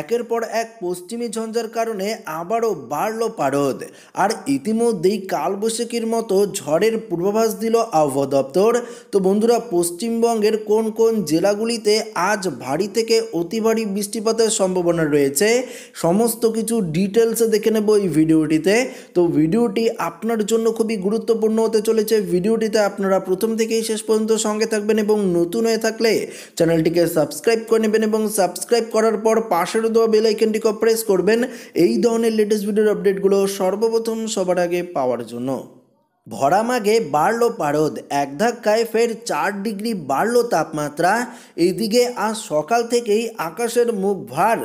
একের পর এক পশ্চিমী ঝঞ্ঝার কারণে আবারও বাড়ল পারদ আর ইতিমধ্যেই কালবৈশাখীর মতো ঝড়ের পূর্বাভাস দিল আবহাওয়া দপ্তর তো বন্ধুরা পশ্চিমবঙ্গের কোন কোন জেলাগুলিতে আজ ভারী থেকে অতি ভারী বৃষ্টিপাতের সম্ভাবনা রয়েছে সমস্ত কিছু ডিটেলসে দেখে নেব এই ভিডিওটিতে তো ভিডিওটি আপনার জন্য খুবই গুরুত্বপূর্ণ হতে চলেছে ভিডিওটিতে আপনারা প্রথম থেকেই শেষ পর্যন্ত সঙ্গে থাকবেন এবং নতুন হয়ে থাকলে চ্যানেলটিকে সাবস্ক্রাইব করে নেবেন এবং সাবস্ক্রাইব করার পর পাশে পাশেরও দেওয়া বেল আইকনটিকে প্রেস করবেন এই ধরনের লেটেস্ট ভিডিওর আপডেটগুলো সর্বপ্রথম সবার আগে পাওয়ার জন্য ভরা মাঘে বাড়ল পারদ এক ধাক্কায় ফের চার ডিগ্রি বাড়ল তাপমাত্রা এইদিকে আজ সকাল থেকেই আকাশের মুখ ভার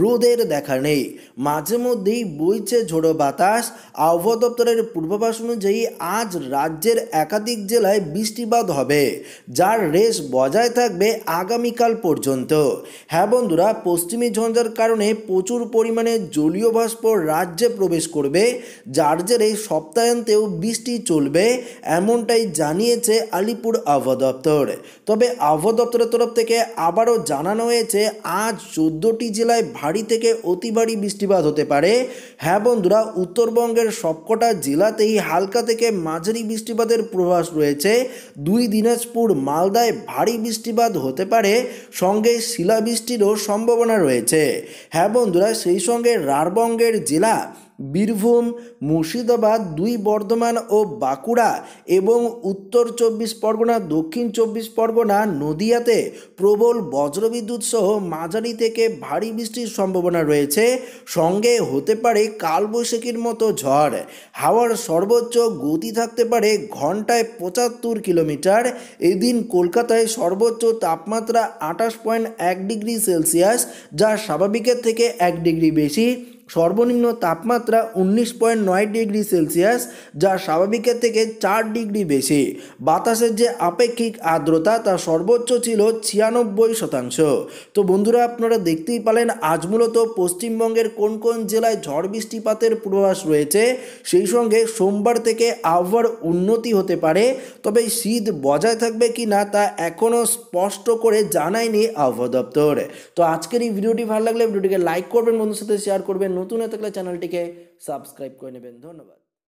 রোদের দেখা নেই মাঝে মধ্যেই বইছে ঝোড়ো বাতাস আবহাওয়া দপ্তরের পূর্বাভাস অনুযায়ী আজ রাজ্যের একাধিক জেলায় বৃষ্টিপাত হবে যার রেশ বজায় থাকবে আগামীকাল পর্যন্ত হ্যাঁ বন্ধুরা পশ্চিমী ঝঞ্ঝার কারণে প্রচুর পরিমাণে জলীয় বাষ্প রাজ্যে প্রবেশ করবে যার জেরে সপ্তাহান্তেও বৃষ্টি চলবে এমনটাই জানিয়েছে আলিপুর আবহাওয়া দপ্তর তবে আবহাওয়া দপ্তরের তরফ থেকে আবারও জানানো হয়েছে আজ চোদ্দোটি জেলায় ভারী থেকে অতি ভারী বৃষ্টিপাত হতে পারে হ্যাঁ বন্ধুরা উত্তরবঙ্গের সবকটা জেলাতেই হালকা থেকে মাঝারি বৃষ্টিপাতের প্রভাস রয়েছে দুই দিনাজপুর মালদায় ভারী বৃষ্টিপাত হতে পারে সঙ্গে শিলাবৃষ্টিরও সম্ভাবনা রয়েছে হ্যাঁ বন্ধুরা সেই সঙ্গে রারবঙ্গের জেলা বীরভূম মুর্শিদাবাদ দুই বর্ধমান ও বাঁকুড়া এবং উত্তর চব্বিশ পরগনা দক্ষিণ চব্বিশ পরগনা নদিয়াতে প্রবল বজ্রবিদ্যুৎ সহ মাঝারি থেকে ভারী বৃষ্টির সম্ভাবনা রয়েছে সঙ্গে হতে পারে কালবৈশাখীর মতো ঝড় হাওয়ার সর্বোচ্চ গতি থাকতে পারে ঘন্টায় পঁচাত্তর কিলোমিটার এদিন কলকাতায় সর্বোচ্চ তাপমাত্রা আঠাশ পয়েন্ট এক ডিগ্রি সেলসিয়াস যা স্বাভাবিকের থেকে এক ডিগ্রি বেশি সর্বনিম্ন তাপমাত্রা উনিশ পয়েন্ট নয় ডিগ্রি সেলসিয়াস যা স্বাভাবিকের থেকে চার ডিগ্রি বেশি বাতাসের যে আপেক্ষিক আর্দ্রতা তা সর্বোচ্চ ছিল ছিয়ানব্বই শতাংশ তো বন্ধুরা আপনারা দেখতেই পালেন আজ মূলত পশ্চিমবঙ্গের কোন কোন জেলায় ঝড় বৃষ্টিপাতের পূর্বাভাস রয়েছে সেই সঙ্গে সোমবার থেকে আবহাওয়ার উন্নতি হতে পারে তবে শীত বজায় থাকবে কি না তা এখনও স্পষ্ট করে জানায়নি আবহাওয়া দপ্তর তো আজকের এই ভিডিওটি ভালো লাগলে ভিডিওটিকে লাইক করবেন বন্ধুর সাথে শেয়ার করবেন नतून एतला चैनल के सबसक्राइब कर धन्यवाद